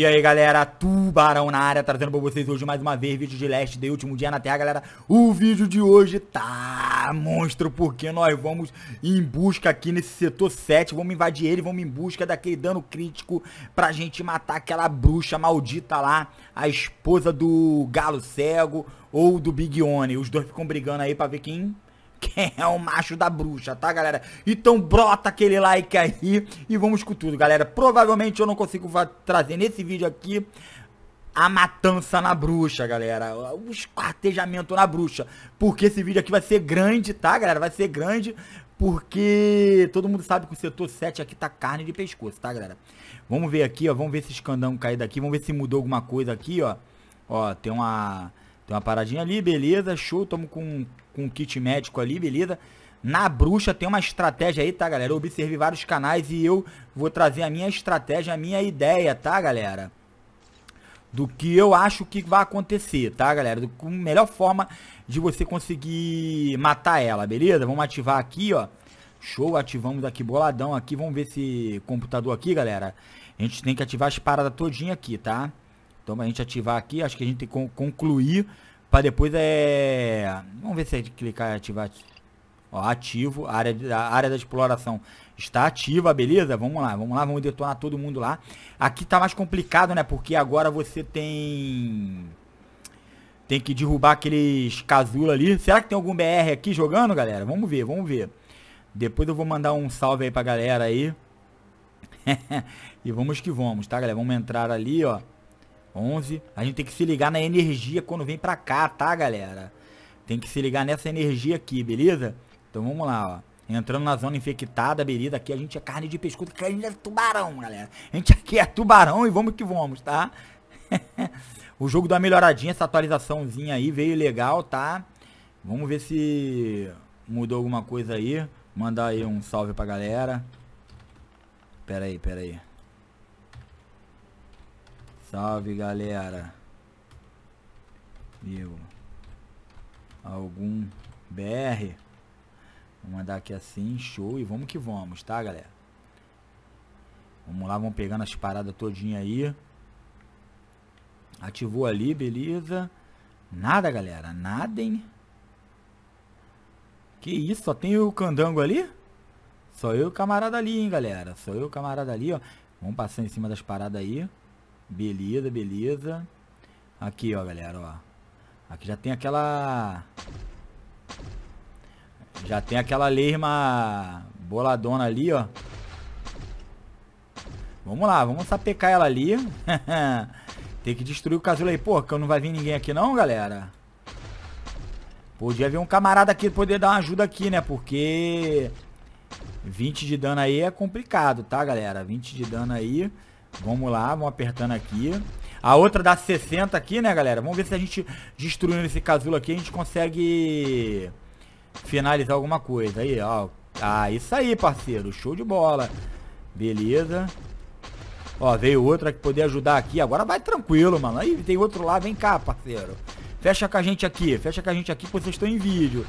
E aí galera, Tubarão na área, trazendo pra vocês hoje mais uma vez vídeo de Last Day, último dia na Terra, galera O vídeo de hoje tá monstro, porque nós vamos em busca aqui nesse setor 7 Vamos invadir ele, vamos em busca daquele dano crítico pra gente matar aquela bruxa maldita lá A esposa do Galo Cego ou do Big One, os dois ficam brigando aí pra ver quem quem é o macho da bruxa, tá, galera? Então brota aquele like aí e vamos com tudo, galera. Provavelmente eu não consigo trazer nesse vídeo aqui a matança na bruxa, galera. O esquartejamento na bruxa. Porque esse vídeo aqui vai ser grande, tá, galera? Vai ser grande porque todo mundo sabe que o setor 7 aqui tá carne de pescoço, tá, galera? Vamos ver aqui, ó. Vamos ver se escandão cair daqui. Vamos ver se mudou alguma coisa aqui, ó. Ó, tem uma... Tem uma paradinha ali, beleza, show, tamo com, com um kit médico ali, beleza. Na bruxa tem uma estratégia aí, tá, galera? Eu observei vários canais e eu vou trazer a minha estratégia, a minha ideia, tá, galera? Do que eu acho que vai acontecer, tá, galera? Do, a melhor forma de você conseguir matar ela, beleza? Vamos ativar aqui, ó. Show, ativamos aqui, boladão aqui. Vamos ver esse computador aqui, galera. A gente tem que ativar as paradas todinha aqui, Tá? Então, a gente ativar aqui, acho que a gente tem que concluir para depois é... Vamos ver se gente é clicar e ativar. Ó, ativo, a área, a área da exploração está ativa, beleza? Vamos lá, vamos lá, vamos detonar todo mundo lá. Aqui tá mais complicado, né? Porque agora você tem... Tem que derrubar aqueles casulos ali. Será que tem algum BR aqui jogando, galera? Vamos ver, vamos ver. Depois eu vou mandar um salve aí pra galera aí. e vamos que vamos, tá, galera? Vamos entrar ali, ó. 11. A gente tem que se ligar na energia quando vem pra cá, tá, galera? Tem que se ligar nessa energia aqui, beleza? Então vamos lá, ó. Entrando na zona infectada, beleza? Aqui a gente é carne de pescoço, que a gente é tubarão, galera. A gente aqui é tubarão e vamos que vamos, tá? o jogo deu uma melhoradinha, essa atualizaçãozinha aí veio legal, tá? Vamos ver se mudou alguma coisa aí. Mandar aí um salve pra galera. Pera aí, pera aí. Salve galera. Meu. Algum BR. Vou mandar aqui assim, show e vamos que vamos, tá galera? Vamos lá, vamos pegando as paradas todinha aí. Ativou ali, beleza. Nada, galera. Nada, hein? Que isso, só tem o candango ali? Só eu e o camarada ali, hein, galera. Só eu e o camarada ali, ó. Vamos passar em cima das paradas aí. Beleza, beleza. Aqui, ó, galera, ó. Aqui já tem aquela... Já tem aquela lerma boladona ali, ó. Vamos lá, vamos sapecar ela ali. tem que destruir o casulo aí. Pô, que não vai vir ninguém aqui não, galera. Podia vir um camarada aqui poder dar uma ajuda aqui, né? Porque 20 de dano aí é complicado, tá, galera? 20 de dano aí... Vamos lá, vamos apertando aqui. A outra dá 60 aqui, né, galera? Vamos ver se a gente, destruindo esse casulo aqui, a gente consegue finalizar alguma coisa. Aí, ó. Ah, isso aí, parceiro. Show de bola. Beleza. Ó, veio outra que poder ajudar aqui. Agora vai tranquilo, mano. Aí, tem outro lá. Vem cá, parceiro. Fecha com a gente aqui. Fecha com a gente aqui que vocês estão em vídeo.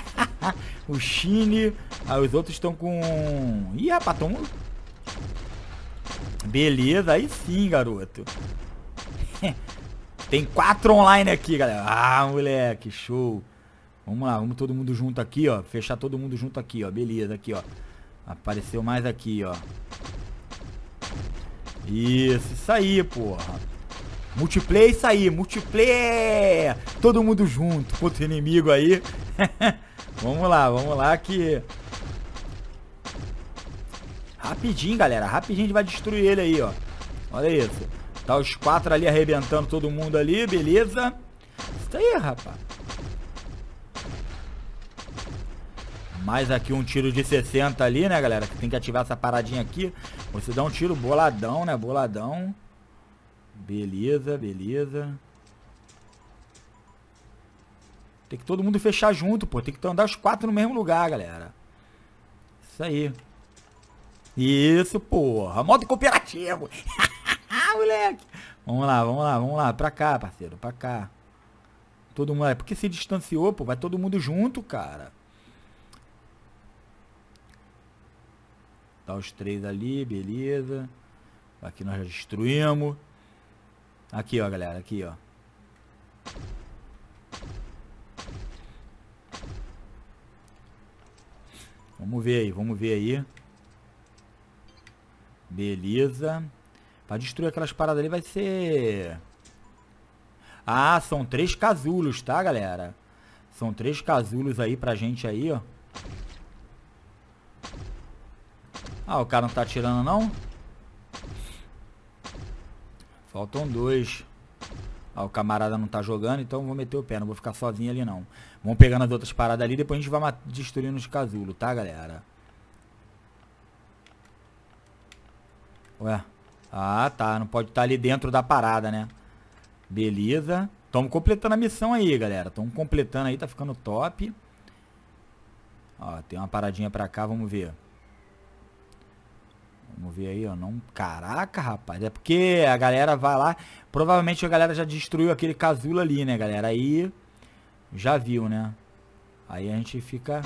o Chine. Aí, ah, os outros estão com... Ih, rapaz, estão Beleza, aí sim, garoto. Tem quatro online aqui, galera. Ah, moleque, show. Vamos lá, vamos todo mundo junto aqui, ó. Fechar todo mundo junto aqui, ó. Beleza, aqui, ó. Apareceu mais aqui, ó. Isso, isso aí, porra. Multiplayer, isso aí. Multiplayer. Todo mundo junto contra inimigo aí. vamos lá, vamos lá que... Rapidinho, galera. Rapidinho a gente vai destruir ele aí, ó. Olha isso. Tá os quatro ali arrebentando todo mundo ali, beleza. Isso aí, rapaz. Mais aqui um tiro de 60 ali, né, galera? Tem que ativar essa paradinha aqui. Você dá um tiro boladão, né? Boladão. Beleza, beleza. Tem que todo mundo fechar junto, pô. Tem que andar os quatro no mesmo lugar, galera. Isso aí. Isso, porra. Modo cooperativo. Ah, moleque. Vamos lá, vamos lá, vamos lá. Pra cá, parceiro, pra cá. Todo mundo. É porque se distanciou, pô. Vai todo mundo junto, cara. Tá os três ali, beleza. Aqui nós já destruímos. Aqui, ó, galera. Aqui, ó. Vamos ver aí, vamos ver aí. Beleza. Pra destruir aquelas paradas ali vai ser... Ah, são três casulos, tá, galera? São três casulos aí pra gente aí, ó. Ah, o cara não tá atirando, não? Faltam dois. Ah, o camarada não tá jogando, então vou meter o pé. Não vou ficar sozinho ali, não. Vamos pegando as outras paradas ali, depois a gente vai destruindo os casulos, tá, galera? Ué. Ah, tá. Não pode estar tá ali dentro da parada, né? Beleza. Estamos completando a missão aí, galera. Estamos completando aí. Tá ficando top. Ó, tem uma paradinha pra cá. Vamos ver. Vamos ver aí, ó. Não... Caraca, rapaz. É porque a galera vai lá. Provavelmente a galera já destruiu aquele casulo ali, né, galera? Aí já viu, né? Aí a gente fica...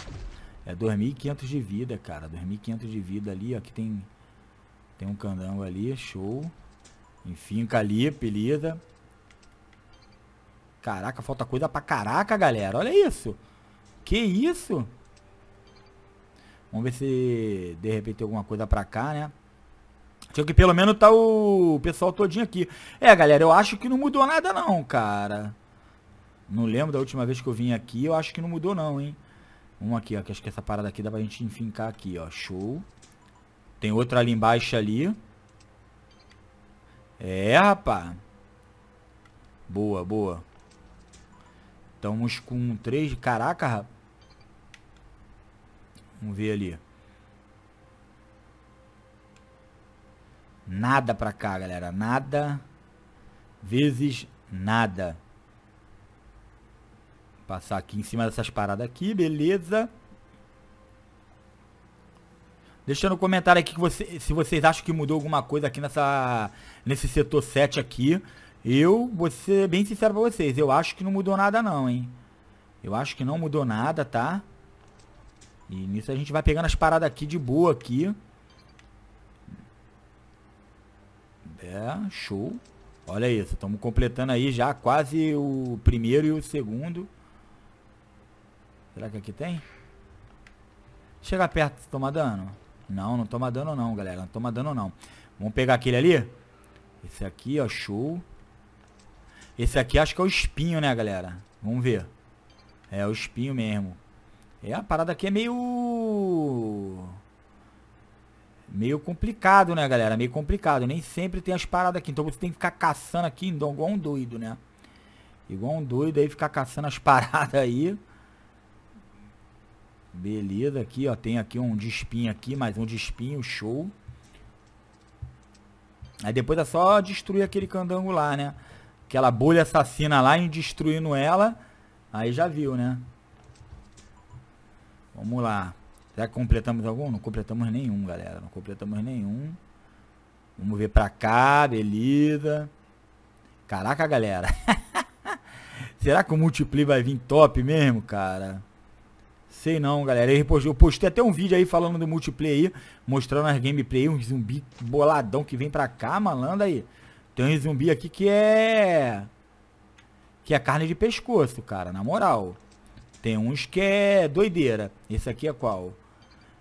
É 2.500 de vida, cara. 2.500 de vida ali, ó. Aqui tem... Tem um candango ali, show. Enfim, ali, pelida. Caraca, falta coisa pra caraca, galera. Olha isso. Que isso? Vamos ver se de repente tem alguma coisa pra cá, né? Tinha que pelo menos tá o pessoal todinho aqui. É, galera, eu acho que não mudou nada não, cara. Não lembro da última vez que eu vim aqui, eu acho que não mudou não, hein? Vamos aqui, ó, que acho que essa parada aqui dá pra gente enfincar aqui, ó. Show. Tem outro ali embaixo ali. É, rapá. Boa, boa. Estamos com três Caraca, rapaz. Vamos ver ali. Nada pra cá, galera. Nada. Vezes nada. Passar aqui em cima dessas paradas aqui. Beleza. Deixa no comentário aqui que você, se vocês acham que mudou alguma coisa aqui nessa, nesse setor 7 aqui. Eu vou ser bem sincero pra vocês, eu acho que não mudou nada não, hein? Eu acho que não mudou nada, tá? E nisso a gente vai pegando as paradas aqui de boa aqui. É, show. Olha isso, estamos completando aí já quase o primeiro e o segundo. Será que aqui tem? Chega perto, toma dano. Não, não toma dano não, galera. Não toma dano não. Vamos pegar aquele ali. Esse aqui, ó, show. Esse aqui acho que é o espinho, né, galera? Vamos ver. É, o espinho mesmo. É, a parada aqui é meio... Meio complicado, né, galera? Meio complicado. Nem sempre tem as paradas aqui. Então você tem que ficar caçando aqui igual um doido, né? Igual um doido aí, ficar caçando as paradas aí. Beleza, aqui, ó. Tem aqui um de espinho aqui, mais um de espinho, show. Aí depois é só destruir aquele candango lá, né? Aquela bolha assassina lá e destruindo ela. Aí já viu, né? Vamos lá. Será que completamos algum? Não completamos nenhum, galera. Não completamos nenhum. Vamos ver pra cá, beleza. Caraca, galera. Será que o multipli vai vir top mesmo, cara? Sei não, galera. Eu postei até um vídeo aí falando do multiplayer aí, mostrando as gameplay, um zumbi boladão que vem pra cá, malandro aí. Tem um zumbi aqui que é... Que é carne de pescoço, cara, na moral. Tem uns que é doideira. Esse aqui é qual?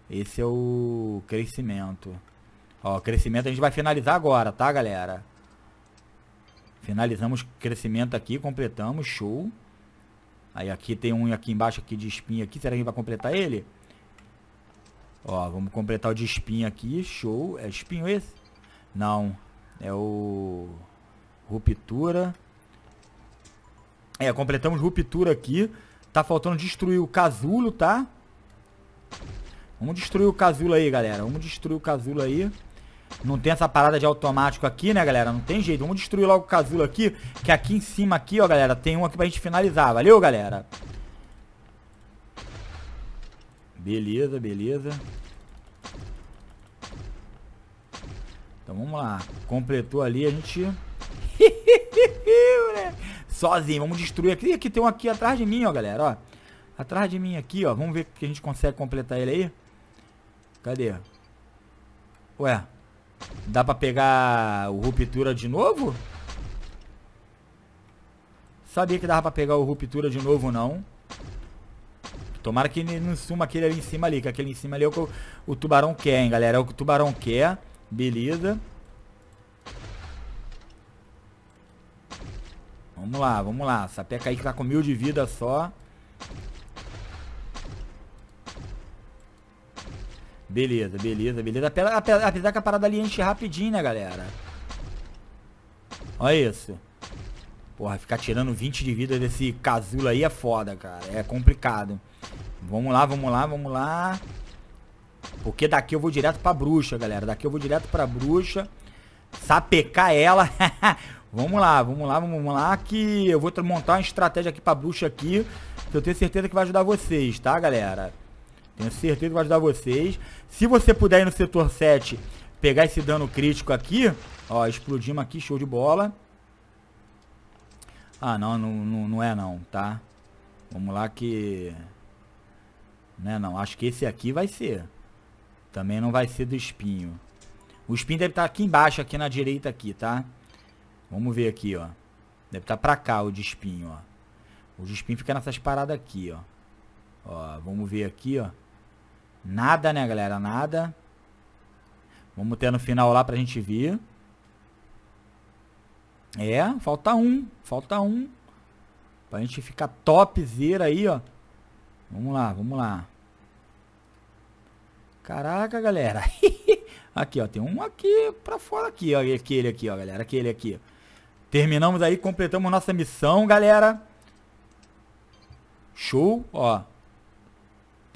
Esse é o crescimento. Ó, crescimento a gente vai finalizar agora, tá, galera? Finalizamos crescimento aqui, completamos, show. Aí aqui tem um aqui embaixo aqui de espinha aqui. Será que a gente vai completar ele? Ó, vamos completar o de espinha aqui. Show. É espinho esse? Não. É o... Ruptura. É, completamos ruptura aqui. Tá faltando destruir o casulo, tá? Vamos destruir o casulo aí, galera. Vamos destruir o casulo aí. Não tem essa parada de automático aqui, né, galera? Não tem jeito. Vamos destruir logo o casulo aqui, que aqui em cima aqui, ó, galera, tem um aqui pra gente finalizar. Valeu, galera? Beleza, beleza. Então vamos lá. Completou ali, a gente... Né? Sozinho, vamos destruir aqui. Ih, aqui tem um aqui atrás de mim, ó, galera, ó. Atrás de mim aqui, ó. Vamos ver se a gente consegue completar ele aí. Cadê? Ué. Dá pra pegar o Ruptura de novo? Sabia que dava pra pegar o Ruptura de novo, não. Tomara que não suma aquele ali em cima ali, que aquele em cima ali é o que o, o tubarão quer, hein, galera. É o que o tubarão quer. Beleza. Vamos lá, vamos lá. Sapeca aí que tá com mil de vida só. Beleza, beleza, beleza. Apesar que a parada ali enche rapidinho, né, galera? Olha isso. Porra, ficar tirando 20 de vida desse casulo aí é foda, cara. É complicado. Vamos lá, vamos lá, vamos lá. Porque daqui eu vou direto pra bruxa, galera. Daqui eu vou direto pra bruxa. Sapecar ela. vamos lá, vamos lá, vamos lá. Que eu vou montar uma estratégia aqui pra bruxa aqui. Que eu tenho certeza que vai ajudar vocês, tá, galera? Tenho certeza que vai ajudar vocês. Se você puder ir no setor 7, pegar esse dano crítico aqui. Ó, explodimos aqui, show de bola. Ah, não, não, não, não é não, tá? Vamos lá que... Não é não, acho que esse aqui vai ser. Também não vai ser do espinho. O espinho deve estar aqui embaixo, aqui na direita aqui, tá? Vamos ver aqui, ó. Deve estar pra cá o de espinho, ó. O de espinho fica nessas paradas aqui, ó. Ó, vamos ver aqui, ó. Nada, né, galera? Nada. Vamos ter no final lá pra gente ver. É, falta um. Falta um. Pra gente ficar topzera aí, ó. Vamos lá, vamos lá. Caraca, galera. aqui, ó. Tem um aqui pra fora aqui, ó. Aquele aqui, ó, galera. Aquele aqui. Terminamos aí, completamos nossa missão, galera. Show, ó.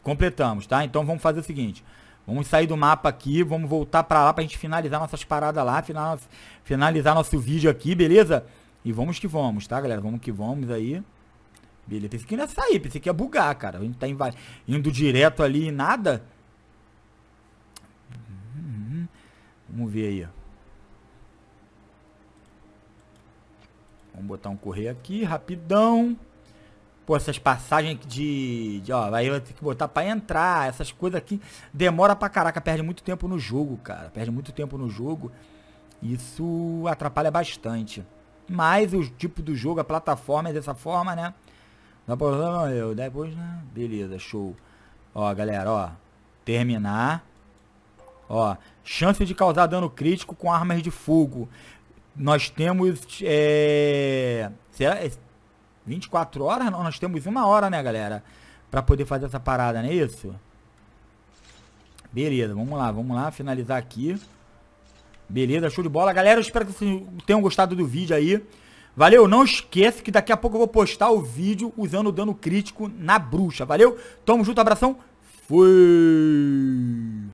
Completamos, tá? Então vamos fazer o seguinte. Vamos sair do mapa aqui, vamos voltar para lá para a gente finalizar nossas paradas lá, final, finalizar nosso vídeo aqui, beleza? E vamos que vamos, tá, galera? Vamos que vamos aí. Beleza, pensei que não ia sair, pensei que ia bugar, cara. A gente tá indo direto ali e nada. Uhum. Vamos ver aí. Vamos botar um correr aqui, rapidão. Pô, essas passagens de, de ó, aí vai ter que botar para entrar, essas coisas aqui demora pra caraca, perde muito tempo no jogo, cara. Perde muito tempo no jogo. Isso atrapalha bastante. Mas o tipo do jogo, a plataforma é dessa forma, né? Não problema eu, depois, né? Beleza, show. Ó, galera, ó. Terminar. Ó, chance de causar dano crítico com armas de fogo. Nós temos, é... Será? 24 horas não, nós temos uma hora, né, galera? Pra poder fazer essa parada, não é isso? Beleza, vamos lá, vamos lá, finalizar aqui. Beleza, show de bola. Galera, eu espero que vocês tenham gostado do vídeo aí. Valeu, não esquece que daqui a pouco eu vou postar o vídeo usando o dano crítico na bruxa. Valeu, tamo junto, abração. Fui!